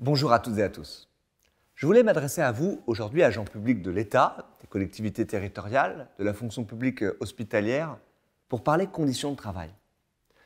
Bonjour à toutes et à tous. Je voulais m'adresser à vous aujourd'hui, agents publics de l'État, des collectivités territoriales, de la fonction publique euh, hospitalière, pour parler conditions de travail.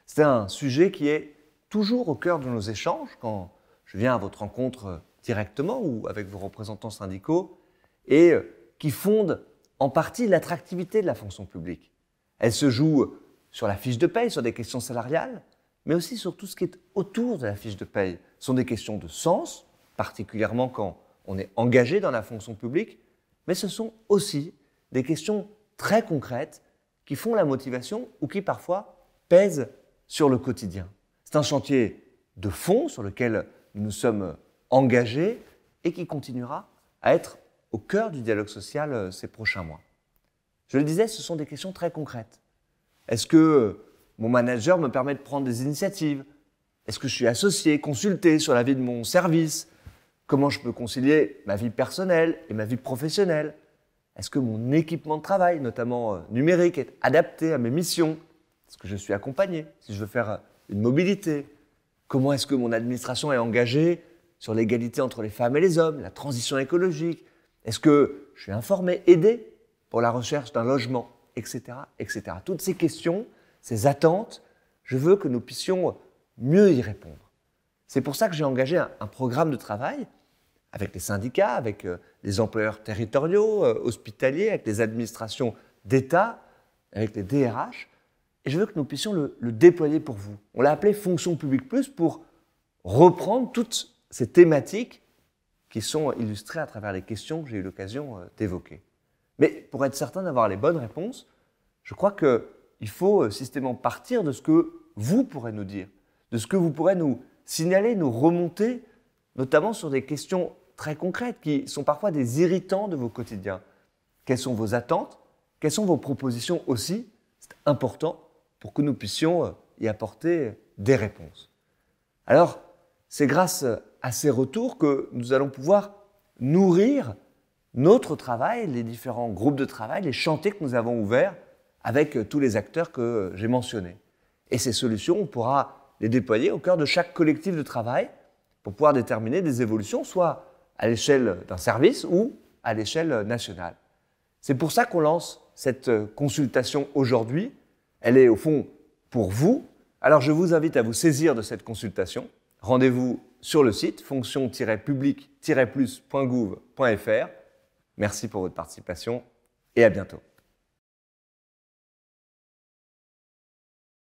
C'est un sujet qui est toujours au cœur de nos échanges quand je viens à votre rencontre euh, directement ou avec vos représentants syndicaux et euh, qui fonde en partie l'attractivité de la fonction publique. Elle se joue sur la fiche de paye, sur des questions salariales, mais aussi sur tout ce qui est autour de la fiche de paye. Ce sont des questions de sens, particulièrement quand on est engagé dans la fonction publique, mais ce sont aussi des questions très concrètes qui font la motivation ou qui parfois pèsent sur le quotidien. C'est un chantier de fond sur lequel nous nous sommes engagés et qui continuera à être au cœur du dialogue social euh, ces prochains mois. Je le disais, ce sont des questions très concrètes. Est-ce que mon manager me permet de prendre des initiatives. Est-ce que je suis associé, consulté sur la vie de mon service Comment je peux concilier ma vie personnelle et ma vie professionnelle Est-ce que mon équipement de travail, notamment euh, numérique, est adapté à mes missions Est-ce que je suis accompagné si je veux faire euh, une mobilité Comment est-ce que mon administration est engagée sur l'égalité entre les femmes et les hommes, la transition écologique Est-ce que je suis informé, aidé pour la recherche d'un logement, etc., etc. Toutes ces questions ces attentes, je veux que nous puissions mieux y répondre. C'est pour ça que j'ai engagé un, programme de travail avec les syndicats, avec euh, les employeurs territoriaux, euh, hospitaliers, avec les administrations d'État, avec les DRH, et je veux que nous puissions le, le déployer pour vous. On l'a appelé Fonction publique plus pour reprendre toutes ces thématiques qui sont illustrées à travers les questions que j'ai eu l'occasion euh, d'évoquer. Mais pour être certain d'avoir les bonnes réponses, je crois que il faut euh, systématiquement partir de ce que vous pourrez nous dire, de ce que vous pourrez nous signaler, nous remonter, notamment sur des questions très concrètes qui sont parfois des irritants de vos quotidiens. Quelles sont vos attentes Quelles sont vos propositions aussi C'est important pour que nous puissions euh, y apporter euh, des réponses. Alors, c'est grâce à ces retours que nous allons pouvoir nourrir notre travail, les différents groupes de travail, les chantiers que nous avons ouverts avec euh, tous les acteurs que euh, j'ai mentionnés. Et ces solutions, on pourra les déployer au cœur de chaque collectif de travail pour pouvoir déterminer des évolutions, soit à l'échelle d'un service ou à l'échelle euh, nationale. C'est pour ça qu'on lance cette consultation aujourd'hui. Elle est au fond pour vous. Alors je vous invite à vous saisir de cette consultation. Rendez-vous sur le site fonction-public-plus.gouv.fr. Merci pour votre participation et à bientôt.